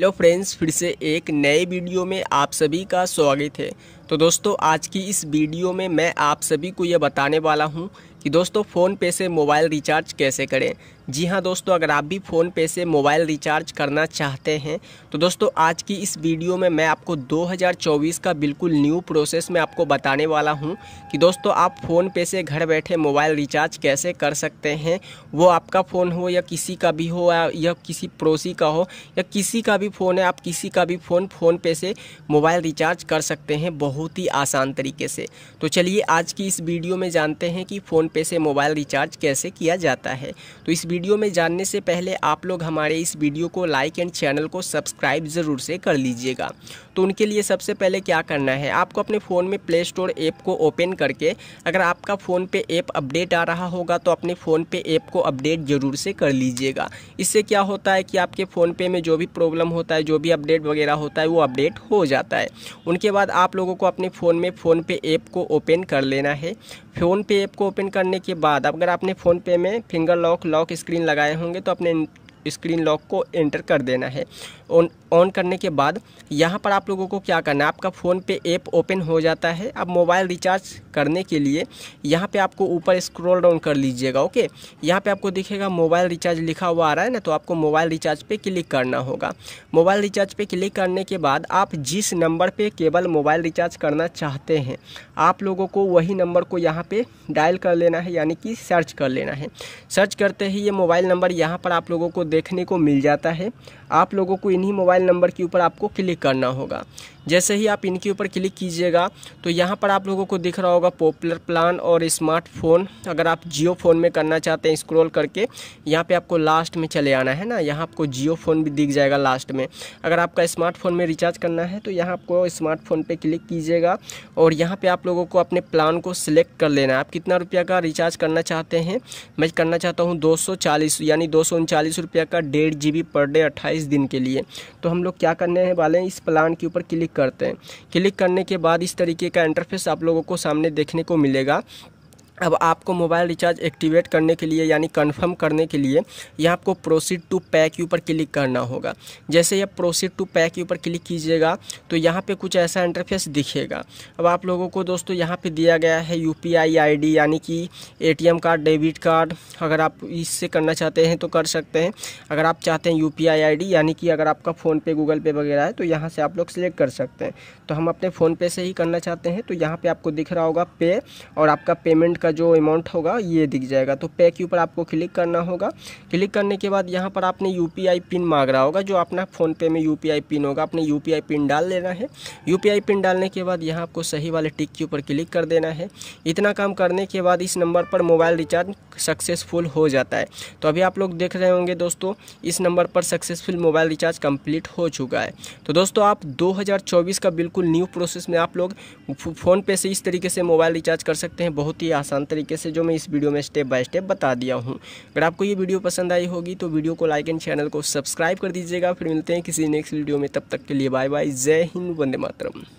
hello friends फिर से एक नए वीडियो में आप सभी का स्वागत है तो दोस्तों आज की इस वीडियो में मैं आप सभी को ये बताने वाला हूँ कि दोस्तों फ़ोन पे से मोबाइल रिचार्ज कैसे करें जी हाँ दोस्तों अगर आप भी फ़ोन पे से मोबाइल रिचार्ज करना चाहते हैं तो दोस्तों आज की इस वीडियो में मैं आपको 2024 का बिल्कुल न्यू प्रोसेस में आपको बताने वाला हूँ कि दोस्तों आप फ़ोन पे से घर बैठे मोबाइल रिचार्ज कैसे कर सकते हैं वो आपका फ़ोन हो या किसी का भी हो या किसी पड़ोसी का हो या किसी का भी फ़ोन है आप किसी का भी फ़ोन फ़ोन पे से मोबाइल रिचार्ज कर सकते हैं बहुत बहुत ही आसान तरीके से तो चलिए आज की इस वीडियो में जानते हैं कि फ़ोनपे से मोबाइल रिचार्ज कैसे किया जाता है तो इस वीडियो में जानने से पहले आप लोग हमारे इस वीडियो को लाइक एंड चैनल को सब्सक्राइब ज़रूर से कर लीजिएगा तो उनके लिए सबसे पहले क्या करना है आपको अपने फ़ोन में प्ले स्टोर ऐप को ओपन करके अगर आपका फ़ोनपे ऐप अपडेट आ रहा होगा तो अपने फ़ोनपे ऐप को अपडेट ज़रूर से कर लीजिएगा इससे क्या होता है कि आपके फ़ोनपे में जो भी प्रॉब्लम होता है जो भी अपडेट वगैरह होता है वो अपडेट हो जाता है उनके बाद आप लोगों आपको अपने फ़ोन में फ़ोन पे ऐप को ओपन कर लेना है फ़ोन पे ऐप को ओपन करने के बाद अगर आपने फ़ोन पे में फिंगर लॉक लॉक स्क्रीन लगाए होंगे तो अपने स्क्रीन लॉक को एंटर कर देना है ऑन ऑन करने के बाद यहाँ पर आप लोगों को क्या करना है आपका फ़ोन पे ऐप ओपन हो जाता है अब मोबाइल रिचार्ज करने के लिए यहाँ पे आपको ऊपर स्क्रॉल डाउन कर लीजिएगा ओके यहाँ पे आपको दिखेगा मोबाइल रिचार्ज लिखा हुआ आ रहा है ना तो आपको मोबाइल रिचार्ज पे क्लिक करना होगा मोबाइल रिचार्ज पे क्लिक करने के बाद आप जिस नंबर पर केवल मोबाइल रिचार्ज करना चाहते हैं आप लोगों को वही नंबर को यहाँ पर डायल कर लेना है यानी कि सर्च कर लेना है सर्च करते ही ये मोबाइल नंबर यहाँ पर आप लोगों को देखने को मिल जाता है आप लोगों को इन्हीं मोबाइल नंबर के ऊपर आपको क्लिक करना होगा जैसे ही आप इनके ऊपर क्लिक कीजिएगा तो यहाँ पर आप लोगों को दिख रहा होगा पॉपुलर प्लान और स्मार्टफोन अगर आप जियो फ़ोन में करना चाहते हैं स्क्रॉल करके यहाँ पे आपको लास्ट में चले आना है ना यहाँ आपको जियो फ़ोन भी दिख जाएगा लास्ट में अगर आपका स्मार्टफोन में रिचार्ज करना है तो यहाँ आपको स्मार्टफोन पर क्लिक कीजिएगा और यहाँ पर आप लोगों को अपने प्लान को सिलेक्ट कर लेना है आप कितना रुपया का रिचार्ज करना चाहते हैं मैं करना चाहता हूँ दो यानी दो रुपया का डेढ़ जी पर डे अट्ठाईस दिन के लिए तो हम लोग क्या करने हैं वाले हैं इस प्लान के ऊपर क्लिक क्लिक करते हैं क्लिक करने के बाद इस तरीके का इंटरफेस आप लोगों को सामने देखने को मिलेगा अब आपको मोबाइल रिचार्ज एक्टिवेट करने के लिए यानी कंफर्म करने के लिए यहाँ आपको प्रोसीड टू पैक ऊपर क्लिक करना होगा जैसे यह प्रोसीड टू पैक ऊपर क्लिक कीजिएगा तो यहाँ पे कुछ ऐसा इंटरफेस दिखेगा अब आप लोगों को दोस्तों यहाँ पे दिया गया है यू पी यानी कि ए कार्ड डेबिट कार्ड अगर आप इससे करना चाहते हैं तो कर सकते हैं अगर आप चाहते हैं यू पी यानी कि अगर आपका फ़ोनपे गूगल पे वगैरह है तो यहाँ से आप लोग सिलेक्ट कर सकते हैं तो हम अपने फ़ोनपे से ही करना चाहते हैं तो यहाँ पर आपको दिख रहा होगा पे और आपका पेमेंट का जो अमाउंट होगा ये दिख जाएगा तो पे के ऊपर आपको क्लिक करना होगा क्लिक करने के बाद यहाँ पर आपने यू पिन मांग रहा होगा जो अपना फ़ोनपे में यू पिन होगा अपने यू पिन डाल लेना है यू पिन डालने के बाद यहाँ आपको सही वाले टिक के ऊपर क्लिक कर देना है इतना काम करने के बाद इस नंबर पर मोबाइल रिचार्ज सक्सेसफुल हो जाता है तो अभी आप लोग देख रहे होंगे दोस्तों इस नंबर पर सक्सेसफुल मोबाइल रिचार्ज कंप्लीट हो चुका है तो दोस्तों आप 2024 का बिल्कुल न्यू प्रोसेस में आप लोग फ़ोन पे से इस तरीके से मोबाइल रिचार्ज कर सकते हैं बहुत ही आसान आसान तरीके से जो मैं इस वीडियो में स्टेप बाय स्टेप बता दिया हूँ अगर आपको ये वीडियो पसंद आई होगी तो वीडियो को लाइक एंड चैनल को सब्सक्राइब कर दीजिएगा फिर मिलते हैं किसी नेक्स्ट वीडियो में तब तक के लिए बाय बाय जय हिंद वंदे मातरम